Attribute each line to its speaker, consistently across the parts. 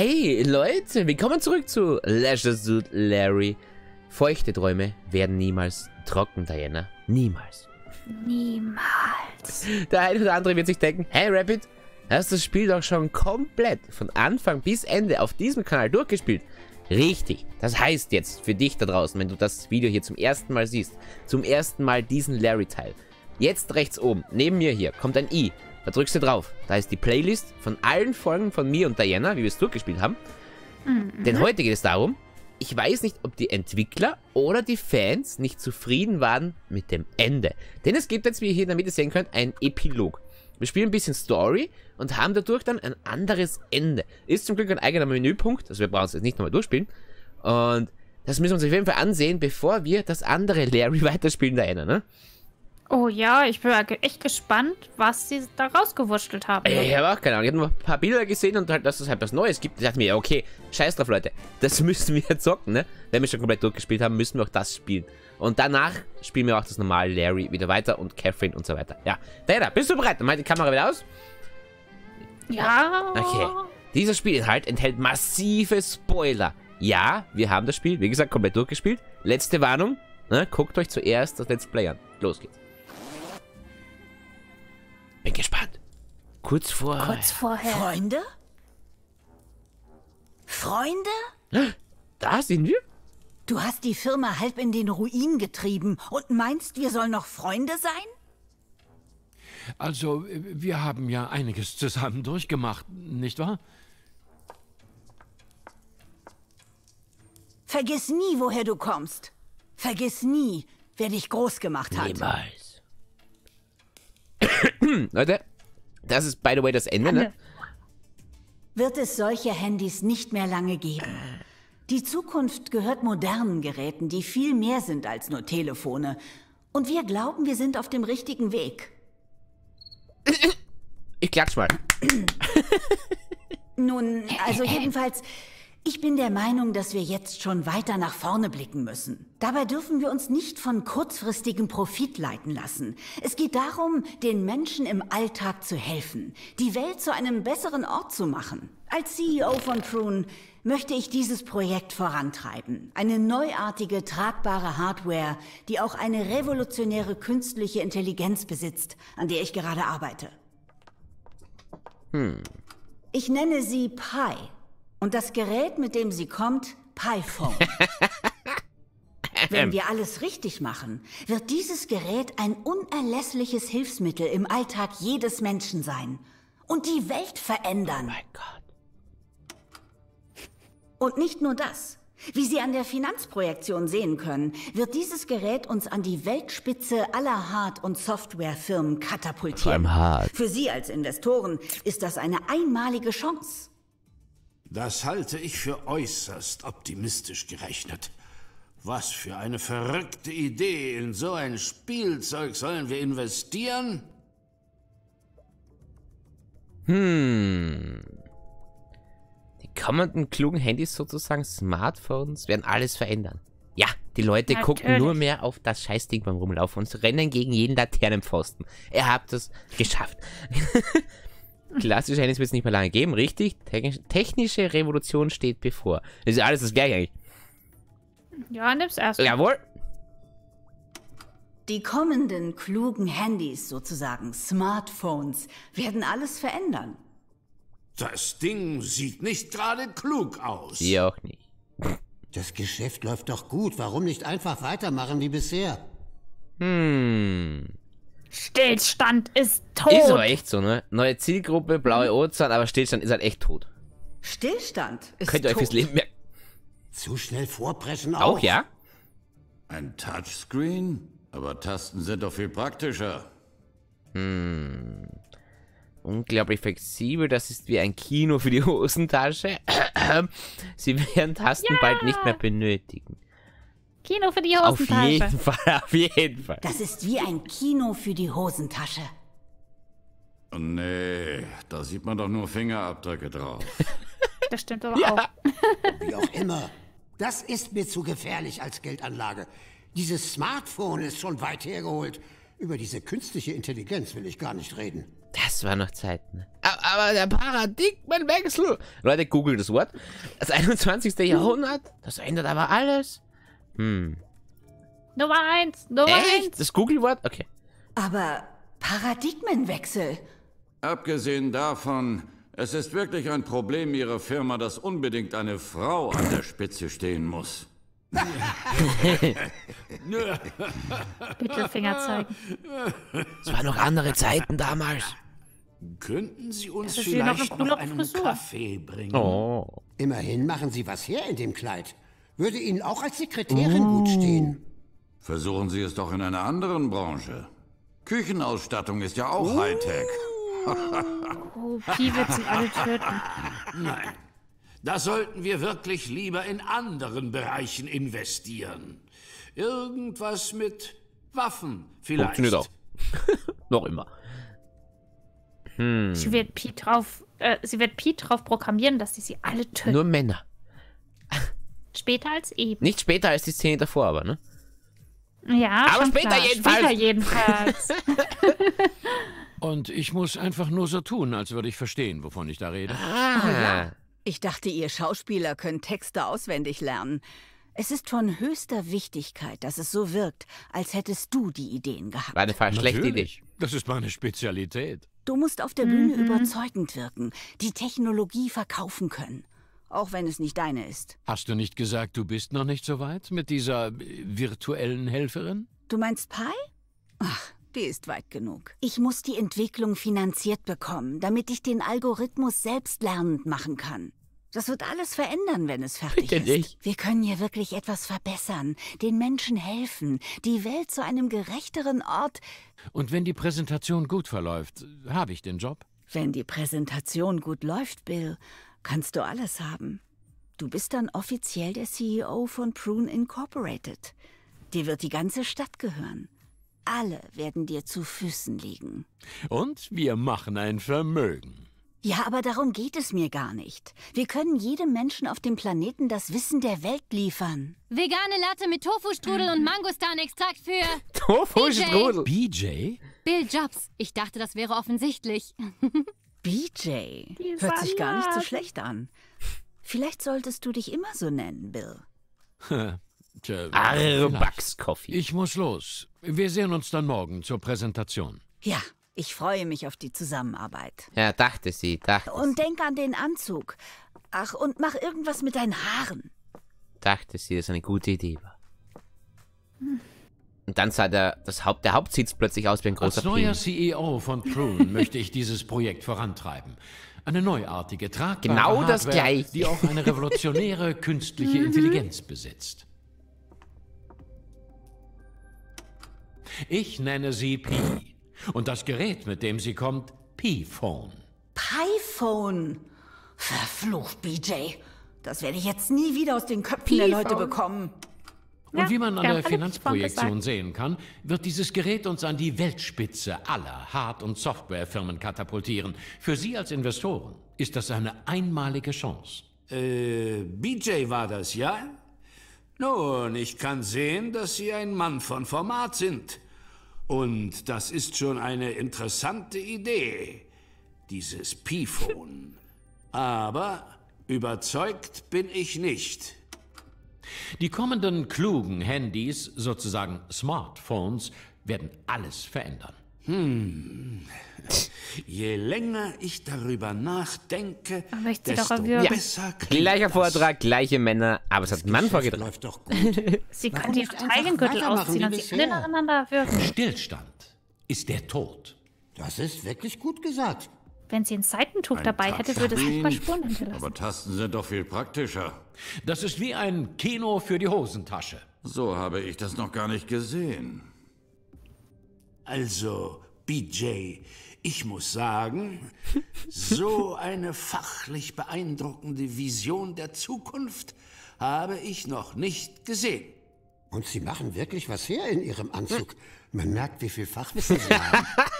Speaker 1: Hey Leute, willkommen zurück zu Leisure Suit Larry. Feuchte Träume werden niemals trocken, Diana. Niemals.
Speaker 2: Niemals.
Speaker 1: Der eine oder andere wird sich denken, hey Rapid, hast das Spiel doch schon komplett von Anfang bis Ende auf diesem Kanal durchgespielt. Richtig. Das heißt jetzt für dich da draußen, wenn du das Video hier zum ersten Mal siehst, zum ersten Mal diesen Larry-Teil. Jetzt rechts oben, neben mir hier, kommt ein i. Da drückst du drauf. Da ist die Playlist von allen Folgen von mir und Diana, wie wir es durchgespielt haben.
Speaker 2: Mhm. Denn heute
Speaker 1: geht es darum, ich weiß nicht, ob die Entwickler oder die Fans nicht zufrieden waren mit dem Ende. Denn es gibt jetzt, wie ihr hier in der Mitte sehen könnt, ein Epilog. Wir spielen ein bisschen Story und haben dadurch dann ein anderes Ende. Ist zum Glück ein eigener Menüpunkt, also wir brauchen es jetzt nicht nochmal durchspielen. Und das müssen wir uns auf jeden Fall ansehen, bevor wir das andere Larry weiterspielen Diana, ne?
Speaker 2: Oh ja, ich bin halt echt gespannt, was sie da rausgewurschtelt haben. Ja, äh, ich
Speaker 1: habe auch keine Ahnung. Ich habe nur ein paar Bilder gesehen und halt, dass es halt was Neues gibt. Ich dachte mir, okay, scheiß drauf, Leute. Das müssen wir jetzt zocken, ne? Wenn wir schon komplett durchgespielt haben, müssen wir auch das spielen. Und danach spielen wir auch das normale Larry wieder weiter und Catherine und so weiter. Ja. Dana, bist du bereit? Dann halt die Kamera wieder aus.
Speaker 2: Ja. Okay.
Speaker 1: Dieser Spielinhalt enthält massive Spoiler. Ja, wir haben das Spiel, wie gesagt, komplett durchgespielt. Letzte Warnung. Ne? Guckt euch zuerst das Let's Play an. Los geht's gespannt. Kurz vorher. Kurz
Speaker 3: vorher. Freunde? Freunde? Da sind wir. Du hast die Firma halb in den Ruin getrieben und meinst, wir sollen noch Freunde sein?
Speaker 4: Also, wir haben ja einiges zusammen durchgemacht, nicht wahr?
Speaker 3: Vergiss nie, woher du kommst. Vergiss nie, wer dich groß gemacht hat. Niemals.
Speaker 1: Leute, das ist, by the way, das Ende, ne?
Speaker 3: Wird es solche Handys nicht mehr lange geben? Die Zukunft gehört modernen Geräten, die viel mehr sind als nur Telefone. Und wir glauben, wir sind auf dem richtigen Weg. Ich klatsch mal. Nun, also jedenfalls, ich bin der Meinung, dass wir jetzt schon weiter nach vorne blicken müssen. Dabei dürfen wir uns nicht von kurzfristigem Profit leiten lassen. Es geht darum, den Menschen im Alltag zu helfen, die Welt zu einem besseren Ort zu machen. Als CEO von Prune möchte ich dieses Projekt vorantreiben. Eine neuartige, tragbare Hardware, die auch eine revolutionäre künstliche Intelligenz besitzt, an der ich gerade arbeite. Hm. Ich nenne sie Pi. Und das Gerät, mit dem sie kommt, Python. Wenn ähm. wir alles richtig machen, wird dieses Gerät ein unerlässliches Hilfsmittel im Alltag jedes Menschen sein und die Welt verändern. Oh mein Gott. Und nicht nur das. Wie Sie an der Finanzprojektion sehen können, wird dieses Gerät uns an die Weltspitze aller Hard- und Softwarefirmen katapultieren. Vor allem hart. Für Sie als Investoren ist das eine einmalige Chance.
Speaker 4: Das halte ich für äußerst optimistisch gerechnet. Was für eine verrückte Idee. In so ein Spielzeug sollen wir investieren?
Speaker 1: Hm. Die kommenden klugen Handys, sozusagen Smartphones, werden alles verändern. Ja, die Leute Natürlich. gucken nur mehr auf das Scheißding beim Rumlaufen und rennen gegen jeden Laternenpfosten. Ihr habt es geschafft. Klassische Handys wird es nicht mehr lange geben, richtig? Technische Revolution steht bevor. Das ist alles das gleiche eigentlich.
Speaker 3: Ja, nimm's erst. Jawohl. Die kommenden klugen Handys, sozusagen Smartphones, werden alles verändern.
Speaker 4: Das Ding sieht nicht gerade
Speaker 2: klug aus. Sie auch nicht. Das Geschäft läuft doch gut. Warum nicht einfach weitermachen wie bisher? Hm. Stillstand ist
Speaker 3: tot. Ist aber
Speaker 1: echt so, ne? Neue Zielgruppe, blaue mhm. Ozean, aber Stillstand ist halt echt tot.
Speaker 3: Stillstand ist tot. Könnt ihr euch tot. fürs
Speaker 1: Leben merken.
Speaker 4: Zu schnell
Speaker 3: vorpreschen auch. Auch, ja?
Speaker 1: Ein Touchscreen? Aber Tasten sind doch viel praktischer. Hm. Unglaublich flexibel, das ist wie ein Kino für die Hosentasche. Sie werden Tasten ja. bald nicht mehr benötigen.
Speaker 3: Kino für die Hosentasche. Auf jeden
Speaker 1: Fall, auf jeden Fall.
Speaker 4: Das
Speaker 3: ist wie ein Kino für die Hosentasche.
Speaker 4: Oh, nee, da sieht man doch nur Fingerabdrücke drauf.
Speaker 3: Das stimmt
Speaker 2: aber
Speaker 4: ja. auch. Wie auch immer. Das ist mir zu gefährlich als Geldanlage. Dieses Smartphone ist schon weit hergeholt. Über diese künstliche Intelligenz will ich gar nicht
Speaker 1: reden. Das war noch Zeit, Ne? Aber der Paradigmenwechsel. Leute, googeln das Wort. Das 21. Jahrhundert, das ändert aber alles. Hm.
Speaker 3: Nummer eins, Nummer Echt?
Speaker 2: eins.
Speaker 1: Das Google-Wort? Okay.
Speaker 3: Aber Paradigmenwechsel.
Speaker 4: Abgesehen davon, es ist wirklich ein Problem Ihrer Firma, dass unbedingt eine Frau an der Spitze stehen muss. Mittelfinger zeigen. Es waren noch andere Zeiten damals. Könnten Sie uns vielleicht noch, noch einen Kaffee bringen? Oh. Immerhin machen Sie was her in dem Kleid. Würde Ihnen auch als Sekretärin oh. gut stehen. Versuchen Sie es doch in einer anderen Branche. Küchenausstattung ist ja auch oh. Hightech. oh, wird sie alle töten. Nein. Da sollten wir wirklich lieber in anderen Bereichen investieren.
Speaker 2: Irgendwas mit Waffen vielleicht. Funktioniert auch.
Speaker 1: Noch immer. Hm. Sie wird
Speaker 2: Pi drauf, äh, sie wird Pi drauf programmieren, dass sie sie alle töten. Nur Männer. Später als eben. Nicht
Speaker 1: später als die Szene davor, aber, ne?
Speaker 2: Ja, aber später klar. jedenfalls. Später jedenfalls.
Speaker 4: Und ich muss einfach nur so tun, als würde ich verstehen, wovon ich da rede. Ah. Oh ja.
Speaker 3: Ich dachte, ihr Schauspieler könnt Texte auswendig lernen. Es ist von höchster Wichtigkeit, dass es so wirkt, als hättest du die Ideen gehabt. War
Speaker 4: eine schlechte Idee. Das ist meine Spezialität.
Speaker 3: Du musst auf der Bühne mhm. überzeugend wirken, die Technologie verkaufen können auch wenn es nicht deine ist.
Speaker 4: Hast du nicht gesagt, du bist noch nicht so weit mit dieser virtuellen
Speaker 3: Helferin? Du meinst Pi? Ach, die ist weit genug. Ich muss die Entwicklung finanziert bekommen, damit ich den Algorithmus selbst lernend machen kann. Das wird alles verändern, wenn es fertig Bitte ist. Nicht. Wir können hier wirklich etwas verbessern, den Menschen helfen, die Welt zu einem gerechteren Ort. Und wenn die Präsentation gut verläuft, habe ich den Job. Wenn die Präsentation gut läuft, Bill, kannst du alles haben. Du bist dann offiziell der CEO von Prune Incorporated. Dir wird die ganze Stadt gehören. Alle werden dir zu Füßen liegen. Und
Speaker 4: wir machen ein Vermögen.
Speaker 3: Ja, aber darum geht es mir gar nicht. Wir können jedem Menschen auf dem Planeten das Wissen der Welt liefern. Vegane Latte mit Tofu-Strudel und Mangostanextrakt für... Tofu-Strudel? BJ? Bill Jobs. Ich dachte, das wäre offensichtlich. BJ. Hört sich gar nicht so schlecht an. Vielleicht solltest du dich immer so nennen, Bill.
Speaker 4: Arbucks Coffee. Ich muss los. Wir sehen uns dann morgen zur Präsentation.
Speaker 3: Ja, ich freue mich auf die Zusammenarbeit.
Speaker 1: Ja, dachte sie, dachte
Speaker 3: Und denk an den Anzug. Ach, und mach irgendwas mit deinen Haaren.
Speaker 1: Dachte sie, dass eine gute Idee war. Hm. Und dann sah der, das Haupt, der Hauptsitz plötzlich aus wie ein großer Als neuer Pien.
Speaker 4: CEO von Prune möchte ich dieses Projekt vorantreiben. Eine neuartige, tragbare genau Hardware, das die auch eine revolutionäre künstliche mhm. Intelligenz besitzt. Ich nenne sie Pi. Und das Gerät, mit dem sie kommt, Pi-Phone.
Speaker 3: Pi-Phone? Verflucht, BJ. Das werde ich jetzt nie wieder aus den Köpfen der Leute bekommen. Und ja, wie man an der Finanzprojektion
Speaker 4: sehen kann, wird dieses Gerät uns an die Weltspitze aller Hard- und Softwarefirmen katapultieren. Für Sie als Investoren ist das eine einmalige Chance. Äh, BJ war das, ja? Nun, ich kann sehen, dass Sie ein Mann von Format sind. Und das ist schon eine interessante Idee, dieses Pifon. Aber überzeugt bin ich nicht. Die kommenden klugen Handys, sozusagen Smartphones, werden alles verändern. Hm.
Speaker 1: Je länger ich darüber
Speaker 2: nachdenke, desto besser
Speaker 1: klingt Gleicher Vortrag, gleiche Männer, aber es hat Mann vorgetragen. Läuft doch
Speaker 2: gut. Sie können die Teilengürtel ausziehen und sie nacheinander wirken.
Speaker 1: Stillstand ist der Tod. Das ist
Speaker 2: wirklich gut gesagt. Wenn sie ein Seitentuch ein dabei hätte, würde es nicht bei Spuren hinterlassen. Aber
Speaker 4: Tasten sind doch viel praktischer. Das ist wie ein Kino für die Hosentasche. So habe ich das noch gar nicht gesehen. Also, BJ, ich muss sagen, so eine fachlich beeindruckende Vision der Zukunft habe ich noch nicht gesehen. Und Sie machen wirklich was her in Ihrem Anzug. Man merkt, wie viel Fachwissen Sie haben.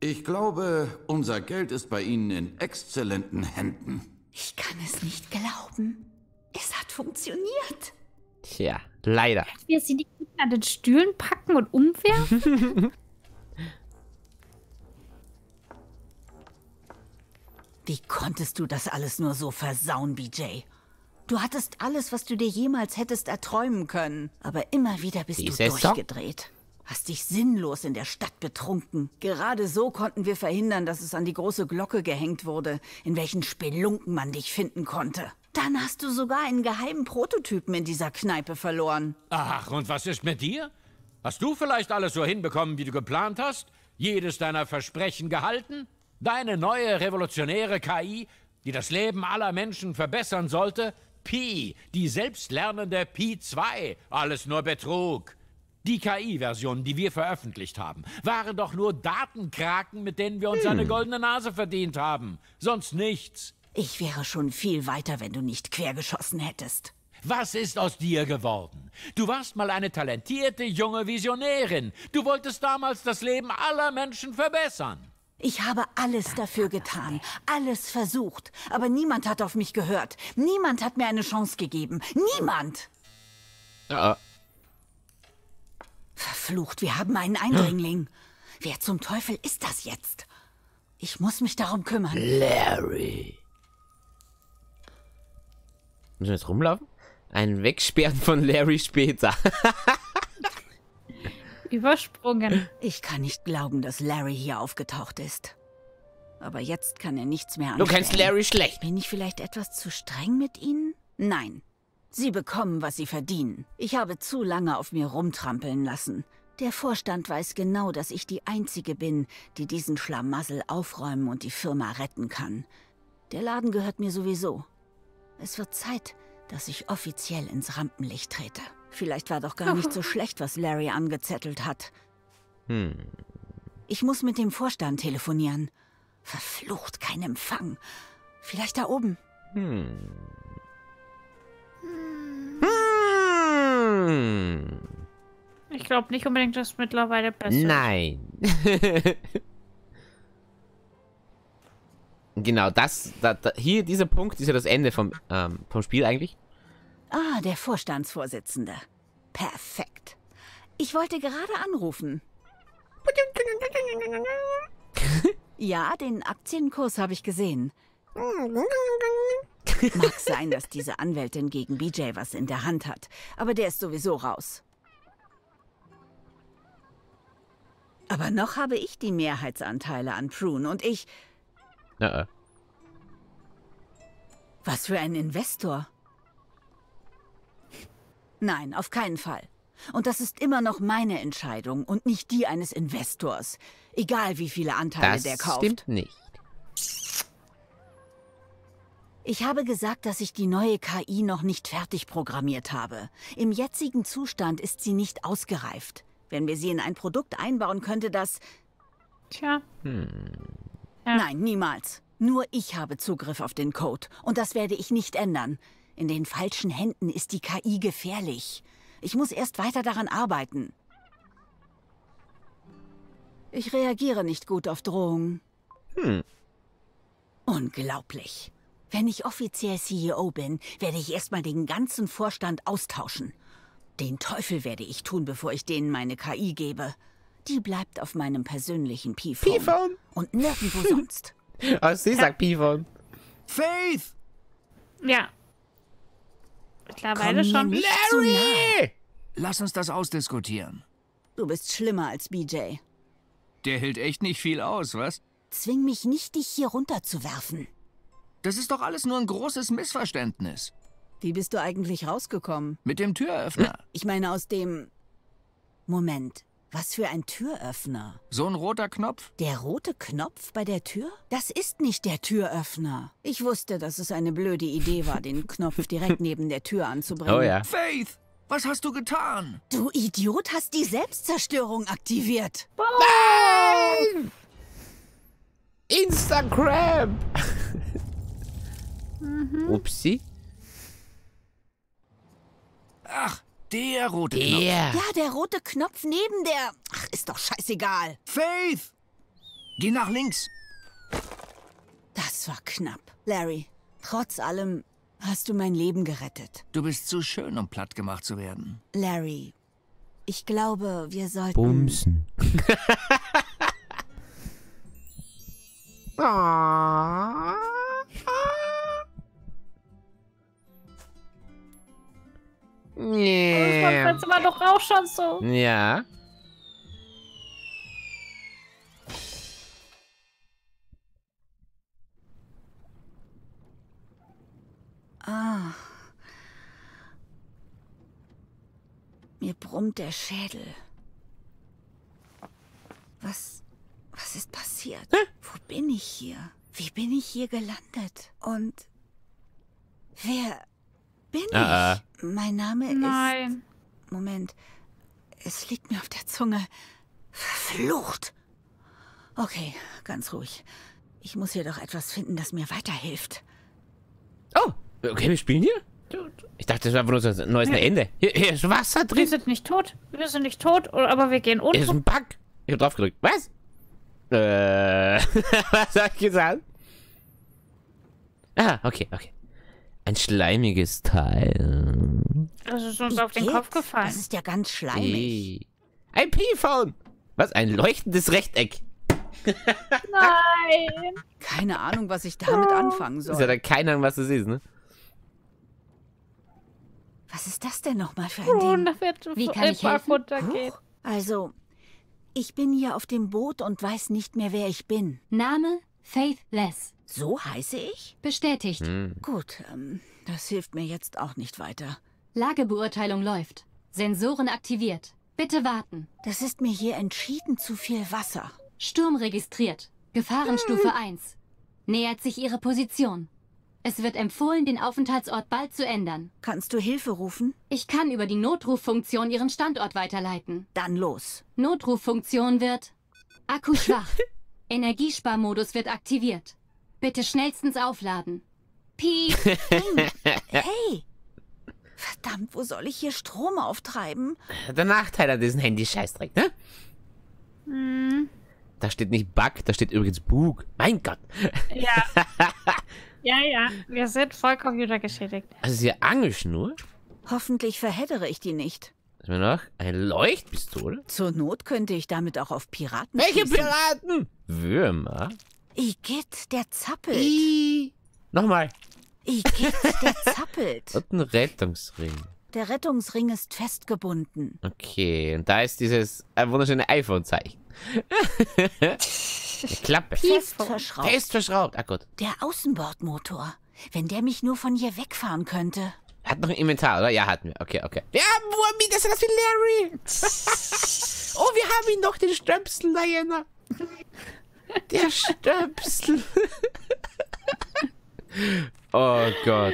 Speaker 4: Ich glaube, unser Geld ist bei Ihnen in exzellenten Händen.
Speaker 3: Ich kann es nicht glauben. Es hat funktioniert.
Speaker 1: Tja, leider.
Speaker 3: Können wir sie nicht
Speaker 2: an den Stühlen
Speaker 3: packen und umwerfen? Wie konntest du das alles nur so versauen, BJ? Du hattest alles, was du dir jemals hättest erträumen können, aber immer wieder bist Die du Saison? durchgedreht. Hast dich sinnlos in der Stadt betrunken. Gerade so konnten wir verhindern, dass es an die große Glocke gehängt wurde, in welchen Spelunken man dich finden konnte. Dann hast du sogar einen geheimen Prototypen in dieser Kneipe verloren.
Speaker 4: Ach, und was ist mit dir? Hast du vielleicht alles so hinbekommen, wie du geplant hast? Jedes deiner Versprechen gehalten? Deine neue revolutionäre KI, die das Leben aller Menschen verbessern sollte? Pi, die selbstlernende Pi 2. Alles nur Betrug. Die KI-Versionen, die wir veröffentlicht haben, waren doch nur Datenkraken, mit denen wir uns hm. eine goldene Nase verdient haben. Sonst nichts. Ich wäre schon viel weiter, wenn du nicht quergeschossen hättest. Was ist aus dir geworden? Du warst mal eine talentierte junge Visionärin. Du wolltest damals das Leben aller Menschen verbessern.
Speaker 3: Ich habe alles dafür getan, alles versucht, aber niemand hat auf mich gehört. Niemand hat mir eine Chance gegeben. Niemand! Ja. Ah, Verflucht, wir haben einen Eindringling. Wer zum Teufel ist das jetzt? Ich muss mich darum kümmern. Larry.
Speaker 1: Müssen wir jetzt rumlaufen? Ein Wegsperren von Larry später.
Speaker 3: Übersprungen. Ich kann nicht glauben, dass Larry hier aufgetaucht ist. Aber jetzt kann er nichts mehr anstellen. Du kennst Larry schlecht. Bin ich vielleicht etwas zu streng mit Ihnen? Nein, Sie bekommen, was Sie verdienen. Ich habe zu lange auf mir rumtrampeln lassen. Der Vorstand weiß genau, dass ich die Einzige bin, die diesen Schlamassel aufräumen und die Firma retten kann. Der Laden gehört mir sowieso. Es wird Zeit, dass ich offiziell ins Rampenlicht trete. Vielleicht war doch gar nicht so oh. schlecht, was Larry angezettelt hat. Hm. Ich muss mit dem Vorstand telefonieren. Verflucht, kein Empfang. Vielleicht da oben.
Speaker 2: Hm. Hm. Ich glaube nicht unbedingt, dass es mittlerweile besser ist.
Speaker 1: Nein. genau, das, da, da, hier, dieser Punkt ist ja das Ende vom, ähm, vom Spiel eigentlich.
Speaker 3: Ah, der Vorstandsvorsitzende. Perfekt. Ich wollte gerade anrufen. ja, den Aktienkurs habe ich gesehen. Hm. Mag sein, dass diese Anwältin gegen BJ was in der Hand hat, aber der ist sowieso raus. Aber noch habe ich die Mehrheitsanteile an Prune und ich... Na. Äh. Was für ein Investor. Nein, auf keinen Fall. Und das ist immer noch meine Entscheidung und nicht die eines Investors. Egal wie viele Anteile das der kauft. Das stimmt nicht. Ich habe gesagt, dass ich die neue KI noch nicht fertig programmiert habe. Im jetzigen Zustand ist sie nicht ausgereift. Wenn wir sie in ein Produkt einbauen, könnte das... Tja. Hm. Ja. Nein, niemals. Nur ich habe Zugriff auf den Code. Und das werde ich nicht ändern. In den falschen Händen ist die KI gefährlich. Ich muss erst weiter daran arbeiten. Ich reagiere nicht gut auf Drohungen. Hm. Unglaublich. Wenn ich offiziell CEO bin, werde ich erstmal den ganzen Vorstand austauschen. Den Teufel werde ich tun, bevor ich denen meine KI gebe. Die bleibt auf meinem persönlichen P-Phone. Und nirgendwo sonst. Also sie sagt P-Phone. Faith! Ja. Klar, Mittlerweile schon. Larry!
Speaker 1: Lass uns das
Speaker 4: ausdiskutieren.
Speaker 3: Du bist schlimmer als BJ.
Speaker 4: Der hält echt nicht viel aus, was?
Speaker 3: Zwing mich nicht, dich hier runterzuwerfen. Das ist doch alles nur ein großes Missverständnis. Wie bist du eigentlich rausgekommen? Mit dem Türöffner. Ich meine aus dem... Moment, was für ein Türöffner? So ein roter Knopf? Der rote Knopf bei der Tür? Das ist nicht der Türöffner. Ich wusste, dass es eine blöde Idee war, den Knopf direkt neben der Tür anzubringen. Oh ja. Faith! Was hast du getan? Du Idiot hast die Selbstzerstörung aktiviert. Nein! Instagram!
Speaker 1: Mhm. Upsi. Ach, der rote
Speaker 4: der. Knopf. Ja,
Speaker 3: der rote Knopf neben der... Ach, ist doch scheißegal. Faith! Geh nach links. Das war knapp. Larry, trotz allem hast du mein Leben gerettet.
Speaker 4: Du bist zu schön, um platt gemacht zu werden.
Speaker 3: Larry, ich glaube, wir sollten... Bumsen. Ah.
Speaker 4: Yeah. Das war
Speaker 2: doch auch schon so.
Speaker 1: Ja.
Speaker 3: Ah. Mir brummt der Schädel. Was, was ist passiert? Hä? Wo bin ich hier? Wie bin ich hier gelandet? Und wer bin äh, ich? Mein Name ist. Nein. Moment. Es liegt mir auf der Zunge.
Speaker 1: Verflucht!
Speaker 3: Okay, ganz ruhig. Ich muss hier doch etwas finden, das mir weiterhilft.
Speaker 1: Oh, okay, wir spielen hier? Ich dachte, das war bloß ein neues ja. Ende. Hier, hier, ist
Speaker 3: Wasser drin. Wir sind nicht tot. Wir
Speaker 2: sind nicht tot, aber wir gehen unten. Hier ist ein Bug.
Speaker 1: Ich hab drauf gedrückt. Was? Äh,
Speaker 2: was hab ich gesagt?
Speaker 1: Ah, okay, okay. Ein schleimiges Teil.
Speaker 3: Das ist uns Wie auf den geht's? Kopf gefallen. Das ist ja ganz schleimig.
Speaker 1: Ey. Ein Payphone. Was? Ein leuchtendes Rechteck.
Speaker 3: Nein. Keine Ahnung, was ich damit anfangen soll. Ist ja da
Speaker 1: keine Ahnung, was das ist, ne?
Speaker 3: Was ist das denn nochmal für ein Ding? oh, Ding? Wie kann ich helfen? Hoch? Also, ich bin hier auf dem Boot und weiß nicht mehr, wer ich bin. Name Faithless. So heiße ich?
Speaker 2: Bestätigt.
Speaker 3: Hm. Gut, ähm, das hilft mir jetzt auch nicht weiter. Lagebeurteilung läuft. Sensoren aktiviert. Bitte warten. Das ist mir hier entschieden zu viel Wasser. Sturm registriert. Gefahrenstufe hm. 1. Nähert sich Ihre Position. Es wird empfohlen, den Aufenthaltsort bald zu ändern. Kannst du Hilfe rufen? Ich kann über die Notruffunktion Ihren Standort weiterleiten. Dann los. Notruffunktion wird... Akku schwach. Energiesparmodus wird aktiviert. Bitte schnellstens aufladen. Piep.
Speaker 1: hey!
Speaker 3: Verdammt, wo soll ich hier Strom auftreiben?
Speaker 1: Der Nachteil an diesem Handy-Scheißdreck, ne?
Speaker 3: Hm.
Speaker 1: Da steht nicht Bug, da steht übrigens Bug. Mein Gott. Ja.
Speaker 3: ja, ja. Wir sind voll computergeschädigt.
Speaker 1: Also ist hier Angelschnur?
Speaker 3: Hoffentlich verheddere ich die nicht.
Speaker 1: Was mir noch? Eine
Speaker 3: Leuchtpistole? Zur Not könnte ich damit auch auf Piraten Welche schießen. Piraten?
Speaker 1: Würmer?
Speaker 3: Igitt, der zappelt. I Nochmal. Igitt, der zappelt.
Speaker 1: Und ein Rettungsring.
Speaker 3: Der Rettungsring ist festgebunden.
Speaker 1: Okay, und da ist dieses äh, wunderschöne iPhone-Zeichen. Klappe. Fest verschraubt. Fest verschraubt. Ah gut.
Speaker 3: Der Außenbordmotor. Wenn der mich nur von hier wegfahren könnte.
Speaker 1: Hat noch ein Inventar, oder? Ja, hatten wir. Okay, okay.
Speaker 3: Ja, Wurmi, das ist das wie Larry. oh, wir haben ihn noch, den Stöpsel Diana. Der
Speaker 2: Stöpsel.
Speaker 1: oh Gott.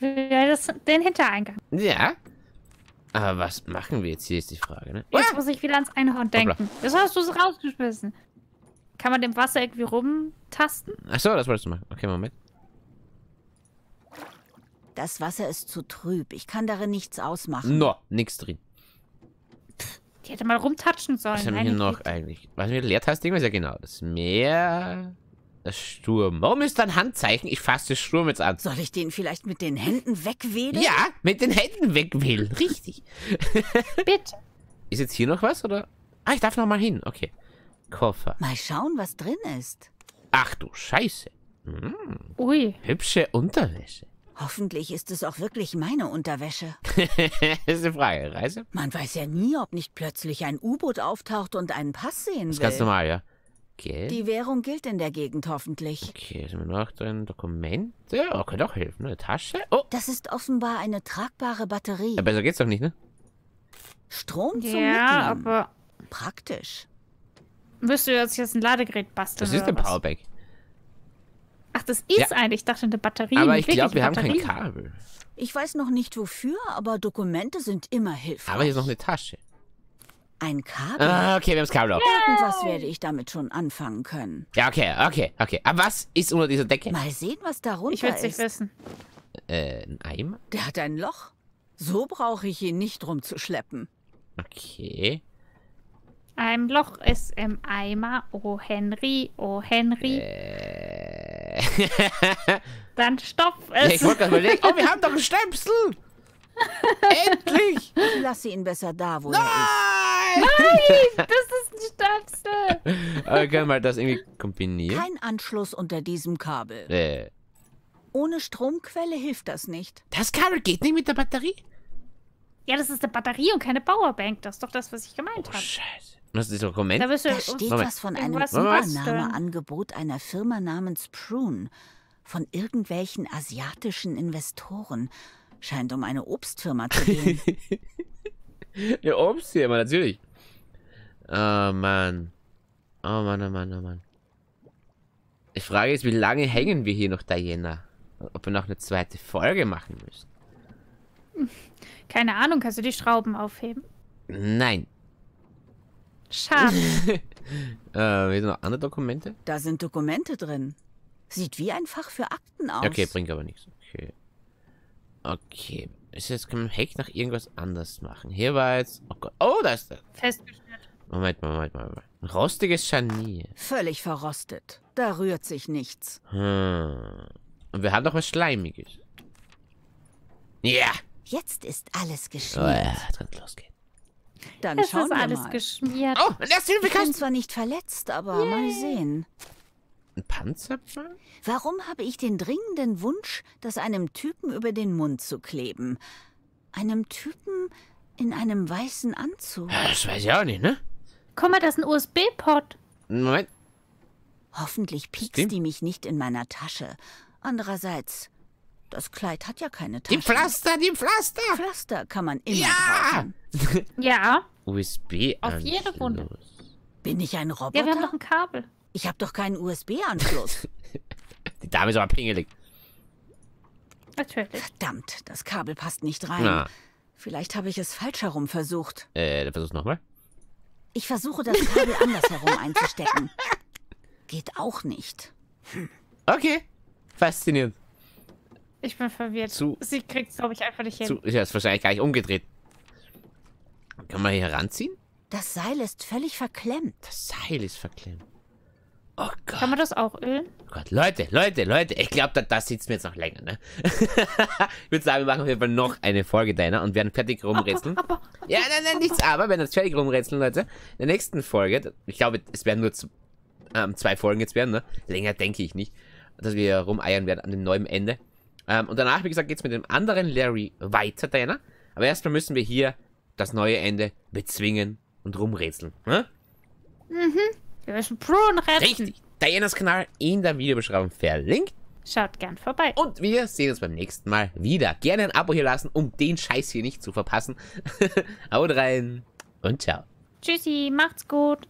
Speaker 2: Ja, das, den Hintereingang.
Speaker 1: Ja. Aber was machen wir jetzt hier, ist die Frage, ne? Jetzt ah! muss
Speaker 2: ich wieder ans Einhorn denken. Das hast du rausgeschmissen. Kann
Speaker 3: man dem Wasser irgendwie rumtasten?
Speaker 1: Achso, das wolltest du machen. Okay, Moment.
Speaker 3: Das Wasser ist zu trüb. Ich kann darin nichts ausmachen.
Speaker 1: No, nichts drin.
Speaker 3: Die hätte mal rumtatschen sollen. Was haben wir hier noch
Speaker 1: eigentlich? Was wir mir Leertasting ist ja genau. Das Meer. Das Sturm. Warum ist da ein Handzeichen? Ich fasse den Sturm jetzt an. Soll
Speaker 3: ich den vielleicht mit den Händen wegwählen? Ja, mit den Händen wegwählen. Richtig.
Speaker 1: Bitte. Ist jetzt hier noch was, oder? Ah, ich darf noch mal hin. Okay. Koffer. Mal schauen, was drin ist. Ach du Scheiße. Hm. Ui. Hübsche Unterwäsche.
Speaker 3: Hoffentlich ist es auch wirklich meine Unterwäsche.
Speaker 1: das ist eine Frage, Reise?
Speaker 3: Man weiß ja nie, ob nicht plötzlich ein U-Boot auftaucht und einen Pass sehen will. Das ist ganz normal,
Speaker 1: ja. Okay. Die
Speaker 3: Währung gilt in der Gegend hoffentlich.
Speaker 1: Okay, sind wir noch drin? Dokumente? Oh, könnte auch helfen. Eine Tasche? Oh.
Speaker 3: Das ist offenbar eine tragbare Batterie. Ja,
Speaker 1: besser geht's doch nicht, ne?
Speaker 3: Strom zum Ja, Mitnehmen. aber... Praktisch. Müsst du jetzt jetzt ein Ladegerät basteln? Das ist ein Powerbank. Ach, das ist ja. eine. Ich dachte, eine Batterie. Aber ich glaube, wir Batterie. haben kein Kabel. Ich weiß noch nicht wofür, aber Dokumente sind immer hilfreich. Aber
Speaker 1: hier ist noch eine Tasche. Ein Kabel? Ah, okay, wir haben das Kabel auch.
Speaker 3: Irgendwas werde ich damit schon anfangen können.
Speaker 1: Ja, okay, okay, okay. Aber was ist unter dieser Decke? Mal
Speaker 3: sehen, was da runter ist. Ich will es nicht wissen. Äh, ein Eimer? Der hat ein Loch. So brauche ich ihn nicht rumzuschleppen. Okay.
Speaker 2: Ein Loch ist im Eimer. Oh, Henry,
Speaker 3: oh, Henry. Äh... Dann stopf es. Ja, ich wollte gerade überlegen. Oh, wir haben doch einen Stöpsel. Endlich! Ich lasse ihn besser da, wo Nein! er ist. Nein! Nein, Das ist ein Stöpsel. Aber
Speaker 1: wir können mal das irgendwie kombinieren? Kein
Speaker 3: Anschluss unter diesem Kabel. Äh. Ohne Stromquelle hilft das nicht. Das Kabel geht nicht mit der Batterie? Ja, das ist eine Batterie und keine
Speaker 2: Powerbank. Das ist doch das, was ich gemeint oh, habe. Scheiße. Das ist
Speaker 1: Dokument. Da, da steht Moment. was von einem Übernahmeangebot
Speaker 3: einer Firma namens Prune. Von irgendwelchen asiatischen Investoren. Scheint um eine Obstfirma zu gehen.
Speaker 1: eine Obstfirma, natürlich. Oh Mann. Oh Mann, oh Mann, oh Mann. Ich frage jetzt, wie lange hängen wir hier noch, Diana? Ob wir noch eine zweite Folge machen müssen?
Speaker 2: Keine Ahnung, kannst du die Schrauben aufheben?
Speaker 1: Nein.
Speaker 3: Schade. äh,
Speaker 1: hier sind noch andere Dokumente?
Speaker 3: Da sind Dokumente drin. Sieht wie ein Fach für Akten aus. Okay,
Speaker 1: bringt aber nichts. Okay. Okay. Ist jetzt kann man Heck nach irgendwas anders machen. Hier war jetzt. Oh Gott. Oh, da ist das. Festgestellt. Moment, Moment, Moment, Moment. Rostiges Scharnier.
Speaker 3: Völlig verrostet. Da rührt sich nichts.
Speaker 1: Hm. Und wir haben doch was Schleimiges.
Speaker 3: Ja. Yeah. Jetzt ist alles geschehen. Oh ja, los geht's. Dann es schauen ist wir alles mal. geschmiert. Oh, das ist Ich bin zwar nicht verletzt, aber Yay. mal sehen. Ein Panzerpfeil? Warum habe ich den dringenden Wunsch, das einem Typen über den Mund zu kleben? Einem Typen in einem weißen Anzug? Ja, das weiß ich auch nicht, ne? Komm mal, das ist ein USB-Pod. Moment. Hoffentlich piekst Stimmt. die mich nicht in meiner Tasche. Andererseits, das Kleid hat ja keine Taschen. Die Pflaster, die Pflaster! Pflaster kann man immer ja! ja.
Speaker 1: USB Auf jede
Speaker 3: Wunde. Bin ich ein Roboter? Ja, wir haben doch ein Kabel. Ich habe doch keinen USB-Anschluss.
Speaker 1: die Dame ist aber pingelig.
Speaker 3: Natürlich. Verdammt, das Kabel passt nicht rein. Na. Vielleicht habe ich es falsch herum versucht.
Speaker 1: Äh, dann versuch's nochmal.
Speaker 3: Ich versuche, das Kabel andersherum einzustecken. Geht auch nicht.
Speaker 1: Hm. Okay. Faszinierend.
Speaker 3: Ich bin
Speaker 2: verwirrt. Zu, Sie kriegt es, glaube ich, einfach nicht hin. Zu,
Speaker 1: ja, ist wahrscheinlich gar nicht umgedreht. Kann man hier heranziehen?
Speaker 2: Das Seil ist völlig verklemmt. Das
Speaker 1: Seil ist verklemmt.
Speaker 2: Oh Gott. Kann man das auch ölen? Oh
Speaker 1: Gott, Leute, Leute, Leute. Ich glaube, da, da sitzt mir jetzt noch länger, ne? ich würde sagen, wir machen auf jeden Fall noch eine Folge deiner und werden fertig rumrätseln. Aber, aber, ja, nein, nein, nichts, aber wir werden jetzt fertig rumrätseln, Leute. In der nächsten Folge, ich glaube, es werden nur ähm, zwei Folgen jetzt werden, ne? Länger denke ich nicht, dass wir rumeiern werden an dem neuen Ende. Ähm, und danach, wie gesagt, geht es mit dem anderen Larry weiter, Dana. Aber erstmal müssen wir hier das neue Ende bezwingen und rumrätseln. Hm?
Speaker 2: Mhm. Wir müssen Brunnen retten. Richtig.
Speaker 1: Dianas Kanal in der Videobeschreibung verlinkt. Schaut gern vorbei. Und wir sehen uns beim nächsten Mal wieder. Gerne ein Abo hier lassen, um den Scheiß hier nicht zu verpassen. Haut rein und ciao.
Speaker 2: Tschüssi, macht's gut.